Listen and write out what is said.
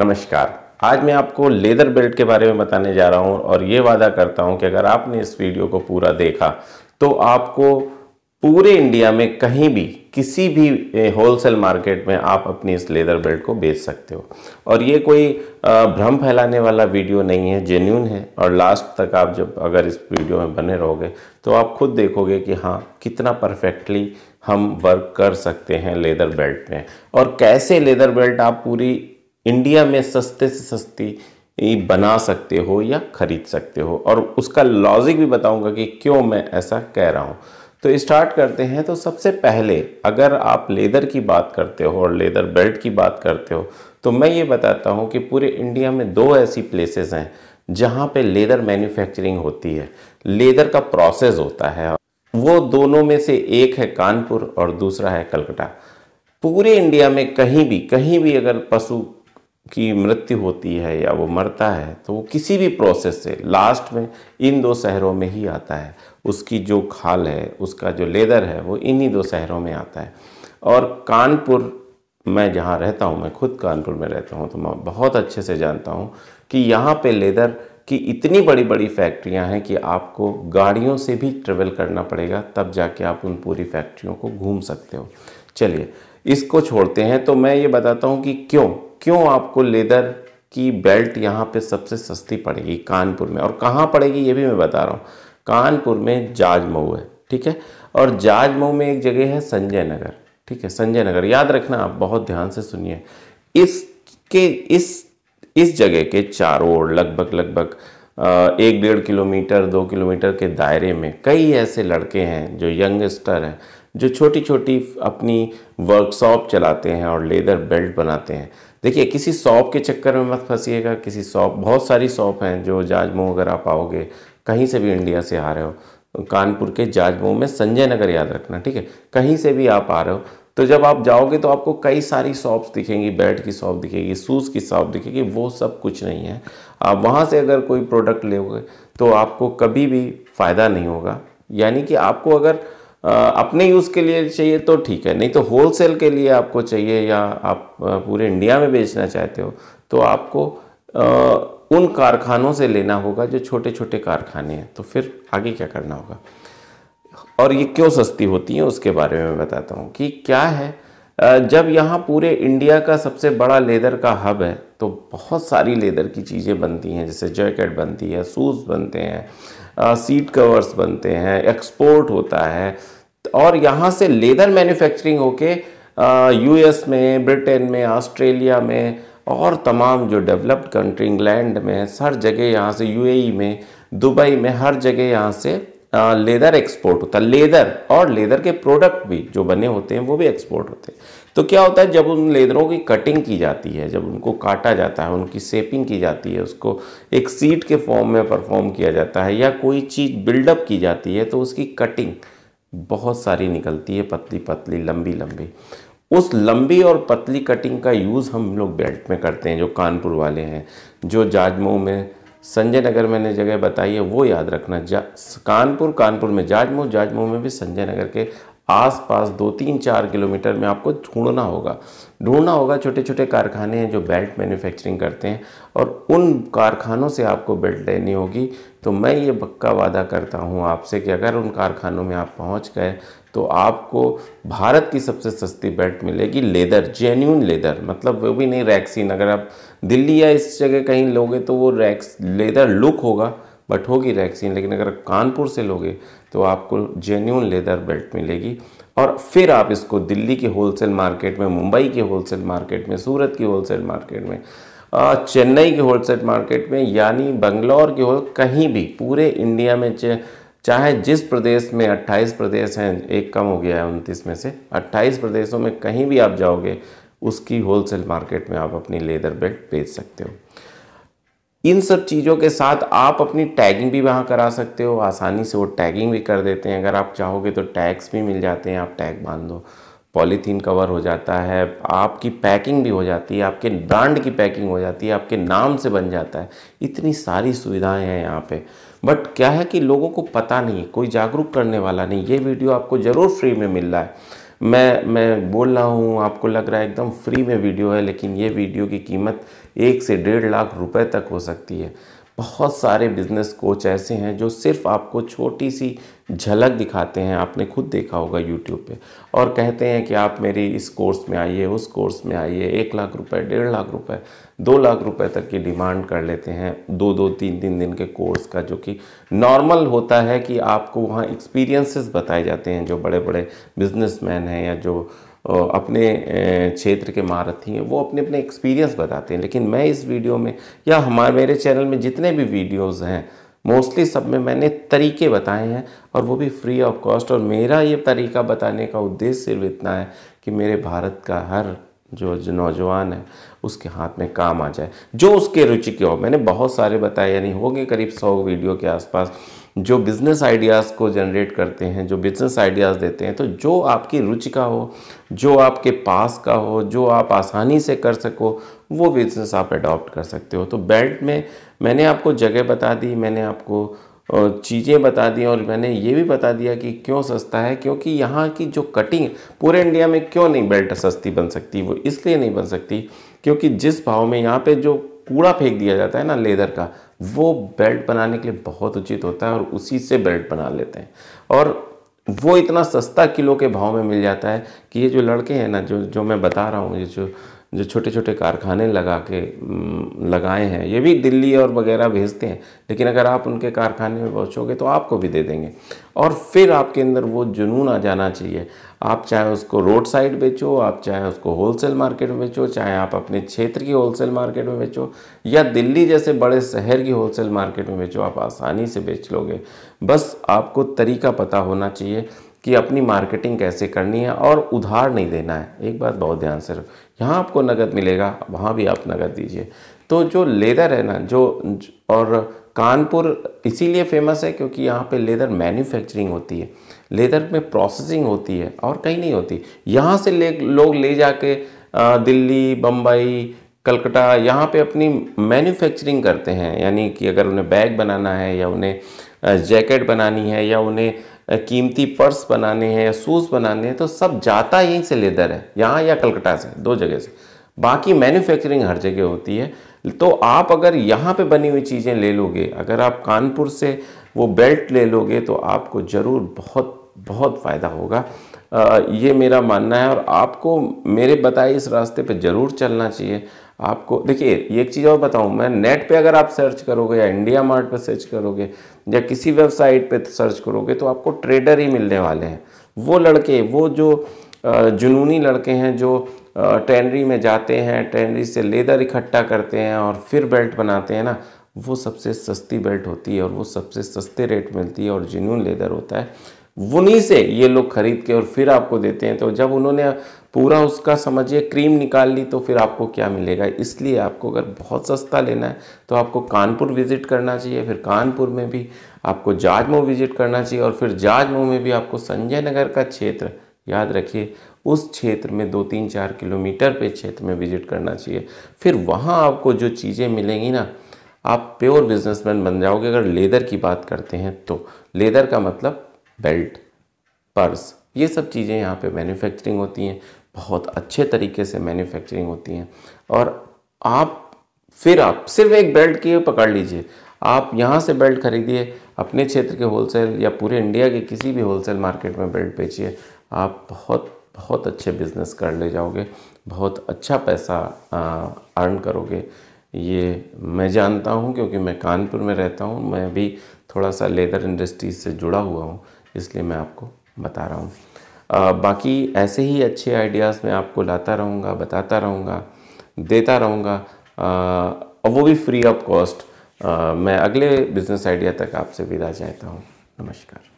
नमस्कार आज मैं आपको लेदर बेल्ट के बारे में बताने जा रहा हूँ और ये वादा करता हूँ कि अगर आपने इस वीडियो को पूरा देखा तो आपको पूरे इंडिया में कहीं भी किसी भी होलसेल मार्केट में आप अपनी इस लेदर बेल्ट को बेच सकते हो और ये कोई भ्रम फैलाने वाला वीडियो नहीं है जेन्यून है और लास्ट तक आप जब अगर इस वीडियो में बने रहोगे तो आप खुद देखोगे कि हाँ कितना परफेक्टली हम वर्क कर सकते हैं लेदर बेल्ट में और कैसे लेदर बेल्ट आप पूरी इंडिया में सस्ते से सस्ती बना सकते हो या खरीद सकते हो और उसका लॉजिक भी बताऊंगा कि क्यों मैं ऐसा कह रहा हूं तो स्टार्ट करते हैं तो सबसे पहले अगर आप लेदर की बात करते हो और लेदर बेल्ट की बात करते हो तो मैं ये बताता हूं कि पूरे इंडिया में दो ऐसी प्लेसेस हैं जहां पे लेदर मैन्युफैक्चरिंग होती है लेदर का प्रोसेस होता है वो दोनों में से एक है कानपुर और दूसरा है कलकत्ता पूरे इंडिया में कहीं भी कहीं भी अगर पशु की मृत्यु होती है या वो मरता है तो वो किसी भी प्रोसेस से लास्ट में इन दो शहरों में ही आता है उसकी जो खाल है उसका जो लेदर है वो इन्हीं दो शहरों में आता है और कानपुर मैं जहाँ रहता हूँ मैं खुद कानपुर में रहता हूँ तो मैं बहुत अच्छे से जानता हूँ कि यहाँ पे लेदर की इतनी बड़ी बड़ी फैक्ट्रियाँ हैं कि आपको गाड़ियों से भी ट्रेवल करना पड़ेगा तब जाके आप उन पूरी फैक्ट्रियों को घूम सकते हो चलिए इसको छोड़ते हैं तो मैं ये बताता हूँ कि क्यों क्यों आपको लेदर की बेल्ट यहाँ पे सबसे सस्ती पड़ेगी कानपुर में और कहाँ पड़ेगी ये भी मैं बता रहा हूँ कानपुर में जाज मऊ है ठीक है और जाज मऊ में एक जगह है संजय नगर ठीक है संजय नगर याद रखना आप बहुत ध्यान से सुनिए इसके इस इस जगह के चारों ओर लगभग लगभग एक डेढ़ किलोमीटर दो किलोमीटर के दायरे में कई ऐसे लड़के हैं जो यंगस्टर हैं जो छोटी छोटी अपनी वर्कशॉप चलाते हैं और लेदर बेल्ट बनाते हैं देखिए किसी शॉप के चक्कर में मत फंसीएगा किसी शॉप बहुत सारी शॉप हैं जो जाजमो अगर आप आओगे कहीं से भी इंडिया से आ रहे हो कानपुर के जाजमो में संजय नगर याद रखना ठीक है कहीं से भी आप आ रहे हो तो जब आप जाओगे तो आपको कई सारी शॉप्स दिखेंगी बेड की शॉप दिखेगी शूज़ की शॉप दिखेगी वो सब कुछ नहीं है आप वहाँ से अगर कोई प्रोडक्ट लोगे तो आपको कभी भी फ़ायदा नहीं होगा यानी कि आपको अगर अपने यूज़ के लिए चाहिए तो ठीक है नहीं तो होल सेल के लिए आपको चाहिए या आप पूरे इंडिया में बेचना चाहते हो तो आपको उन कारखानों से लेना होगा जो छोटे छोटे कारखाने हैं तो फिर आगे क्या करना होगा और ये क्यों सस्ती होती हैं उसके बारे में मैं बताता हूँ कि क्या है जब यहाँ पूरे इंडिया का सबसे बड़ा लेदर का हब है तो बहुत सारी लेदर की चीज़ें बनती हैं जैसे जैकेट बनती है शूज़ बनते हैं सीट कवर्स बनते हैं एक्सपोर्ट होता है और यहाँ से लेदर मैन्युफैक्चरिंग होके यूएस में ब्रिटेन में ऑस्ट्रेलिया में और तमाम जो डेवलप्ड कंट्री इंग्लैंड में हर जगह यहाँ से यूएई में दुबई में हर जगह यहाँ से लेदर एक्सपोर्ट होता है लेदर और लेदर के प्रोडक्ट भी जो बने होते हैं वो भी एक्सपोर्ट होते हैं तो क्या होता है जब उन लेदरों की कटिंग की जाती है जब उनको काटा जाता है उनकी सेपिंग की जाती है उसको एक सीट के फॉर्म में परफॉर्म किया जाता है या कोई चीज़ बिल्डअप की जाती है तो उसकी कटिंग बहुत सारी निकलती है पतली पतली लंबी लंबी उस लंबी और पतली कटिंग का यूज़ हम लोग बेल्ट में करते हैं जो कानपुर वाले हैं जो जाजमऊ में संजय नगर मैंने जगह बताई है वो याद रखना जा कानपुर कानपुर में जाजमऊ जाजमऊ में भी संजय नगर के आसपास दो तीन चार किलोमीटर में आपको ढूंढना होगा ढूंढना होगा छोटे छोटे कारखाने हैं जो बेल्ट मैन्युफैक्चरिंग करते हैं और उन कारखानों से आपको बेल्ट लेनी होगी तो मैं ये पक्का वादा करता हूँ आपसे कि अगर उन कारखानों में आप पहुँच गए तो आपको भारत की सबसे सस्ती बेल्ट मिलेगी लेदर जेन्यून लेदर मतलब वो भी नहीं रैक्सीन अगर आप दिल्ली या इस जगह कहीं लोगे तो वो रैक्स लेदर लुक होगा बट होगी रैक्सीन लेकिन अगर कानपुर से लोगे तो आपको जेन्यून लेदर बेल्ट मिलेगी और फिर आप इसको दिल्ली के होलसेल मार्केट में मुंबई के होलसेल मार्केट में सूरत की होलसेल मार्केट में चेन्नई के होलसेल मार्केट में यानी बंगलौर के होल कहीं भी पूरे इंडिया में चाहे जिस प्रदेश में 28 प्रदेश हैं एक कम हो गया है उनतीस में से 28 प्रदेशों में कहीं भी आप जाओगे उसकी होलसेल मार्केट में आप अपनी लेदर बेल्ट बेच सकते हो इन सब चीज़ों के साथ आप अपनी टैगिंग भी वहाँ करा सकते हो आसानी से वो टैगिंग भी कर देते हैं अगर आप चाहोगे तो टैग्स भी मिल जाते हैं आप टैग बांध दो पॉलीथीन कवर हो जाता है आपकी पैकिंग भी हो जाती है आपके ब्रांड की पैकिंग हो जाती है आपके नाम से बन जाता है इतनी सारी सुविधाएं हैं यहाँ पे बट क्या है कि लोगों को पता नहीं कोई जागरूक करने वाला नहीं ये वीडियो आपको ज़रूर फ्री में मिल रहा है मैं मैं बोल रहा हूँ आपको लग रहा है एकदम फ्री में वीडियो है लेकिन ये वीडियो की कीमत एक से डेढ़ लाख रुपए तक हो सकती है बहुत सारे बिजनेस कोच ऐसे हैं जो सिर्फ आपको छोटी सी झलक दिखाते हैं आपने खुद देखा होगा यूट्यूब पे और कहते हैं कि आप मेरी इस कोर्स में आइए उस कोर्स में आइए एक लाख रुपए डेढ़ लाख रुपए दो लाख रुपए तक की डिमांड कर लेते हैं दो दो तीन तीन दिन के कोर्स का जो कि नॉर्मल होता है कि आपको वहाँ एक्सपीरियंसेस बताए जाते हैं जो बड़े बड़े बिजनेसमैन हैं या जो अपने क्षेत्र के महारथी हैं वो अपने अपने एक्सपीरियंस बताते हैं लेकिन मैं इस वीडियो में या हमारे मेरे चैनल में जितने भी वीडियोज़ हैं मोस्टली सब में मैंने तरीके बताए हैं और वो भी फ्री ऑफ कॉस्ट और मेरा ये तरीका बताने का उद्देश्य सिर्फ इतना है कि मेरे भारत का हर जो जो नौजवान है उसके हाथ में काम आ जाए जो उसके रुचि के हो मैंने बहुत सारे बताए यानी होंगे करीब सौ वीडियो के आसपास जो बिज़नेस आइडियाज़ को जनरेट करते हैं जो बिज़नेस आइडियाज़ देते हैं तो जो आपकी रुचि का हो जो आपके पास का हो जो आप आसानी से कर सको वो बिज़नेस आप अडॉप्ट कर सकते हो तो बेल्ट में मैंने आपको जगह बता दी मैंने आपको चीज़ें बता दी और मैंने ये भी बता दिया कि क्यों सस्ता है क्योंकि यहाँ की जो कटिंग पूरे इंडिया में क्यों नहीं बेल्ट सस्ती बन सकती वो इसलिए नहीं बन सकती क्योंकि जिस भाव में यहाँ पे जो कूड़ा फेंक दिया जाता है ना लेदर का वो बेल्ट बनाने के लिए बहुत उचित होता है और उसी से बेल्ट बना लेते हैं और वो इतना सस्ता किलो के भाव में मिल जाता है कि ये जो लड़के हैं ना जो जो मैं बता रहा हूँ ये जो जो छोटे छोटे कारखाने लगा के लगाए हैं ये भी दिल्ली और वगैरह भेजते हैं लेकिन अगर आप उनके कारखाने में पहुँचोगे तो आपको भी दे देंगे और फिर आपके अंदर वो जुनून आ जाना चाहिए आप चाहे उसको रोड साइड बेचो आप चाहे उसको होलसेल मार्केट में बेचो चाहे आप अपने क्षेत्र की होलसेल मार्केट में बेचो या दिल्ली जैसे बड़े शहर की होलसेल मार्केट में बेचो आप आसानी से बेच लोगे बस आपको तरीका पता होना चाहिए कि अपनी मार्केटिंग कैसे करनी है और उधार नहीं देना है एक बात बहुत ध्यान से रखो यहाँ आपको नगद मिलेगा वहाँ भी आप नगद दीजिए तो जो लेदर है ना जो और कानपुर इसीलिए फेमस है क्योंकि यहाँ पे लेदर मैन्युफैक्चरिंग होती है लेदर में प्रोसेसिंग होती है और कहीं नहीं होती यहाँ से ले लोग ले जाके दिल्ली बम्बई कलकत्ता यहाँ पे अपनी मैन्युफैक्चरिंग करते हैं यानी कि अगर उन्हें बैग बनाना है या उन्हें जैकेट बनानी है या उन्हें कीमती पर्स बनाने हैं या शूज़ बनाने हैं तो सब जाता यहीं से लेदर है यहाँ या कलकत्ता से दो जगह से बाकी मैन्युफैक्चरिंग हर जगह होती है तो आप अगर यहाँ पे बनी हुई चीज़ें ले लोगे अगर आप कानपुर से वो बेल्ट ले लोगे तो आपको ज़रूर बहुत बहुत फ़ायदा होगा ये मेरा मानना है और आपको मेरे बताए इस रास्ते पे ज़रूर चलना चाहिए आपको देखिए एक चीज़ और बताऊँ मैं नेट पे अगर आप सर्च करोगे या इंडिया मार्ट पर सर्च करोगे या किसी वेबसाइट पे सर्च करोगे तो आपको ट्रेडर ही मिलने वाले हैं वो लड़के वो जो जुनूनी लड़के हैं जो टेनरी में जाते हैं टेनरी से लेदर इकट्ठा करते हैं और फिर बेल्ट बनाते हैं ना वो सबसे सस्ती बेल्ट होती है और वो सबसे सस्ते रेट मिलती है और जिनून लेदर होता है उन्हीं से ये लोग खरीद के और फिर आपको देते हैं तो जब उन्होंने पूरा उसका समझिए क्रीम निकाल ली तो फिर आपको क्या मिलेगा इसलिए आपको अगर बहुत सस्ता लेना है तो आपको कानपुर विज़िट करना चाहिए फिर कानपुर में भी आपको जाजमऊ विज़िट करना चाहिए और फिर जाजमऊ में भी आपको संजय नगर का क्षेत्र याद रखिए उस क्षेत्र में दो तीन चार किलोमीटर पे क्षेत्र में विज़िट करना चाहिए फिर वहाँ आपको जो चीज़ें मिलेंगी ना आप प्योर बिजनेसमैन बन जाओगे अगर लेदर की बात करते हैं तो लेदर का मतलब बेल्ट पर्स ये सब चीज़ें यहाँ पे मैन्युफैक्चरिंग होती हैं बहुत अच्छे तरीके से मैन्युफैक्चरिंग होती हैं और आप फिर आप सिर्फ एक बेल्ट की पकड़ लीजिए आप यहाँ से बेल्ट खरीदिए अपने क्षेत्र के होलसेल या पूरे इंडिया के किसी भी होलसेल मार्केट में बेल्ट बेचिए आप बहुत बहुत अच्छे बिजनेस कर ले जाओगे बहुत अच्छा पैसा अर्न करोगे ये मैं जानता हूँ क्योंकि मैं कानपुर में रहता हूँ मैं भी थोड़ा सा लेदर इंडस्ट्री से जुड़ा हुआ हूँ इसलिए मैं आपको बता रहा हूँ बाकी ऐसे ही अच्छे आइडियाज़ मैं आपको लाता रहूँगा बताता रहूँगा देता रहूँगा और वो भी फ्री ऑफ कॉस्ट मैं अगले बिज़नेस आइडिया तक आपसे विदा चाहता हूँ नमस्कार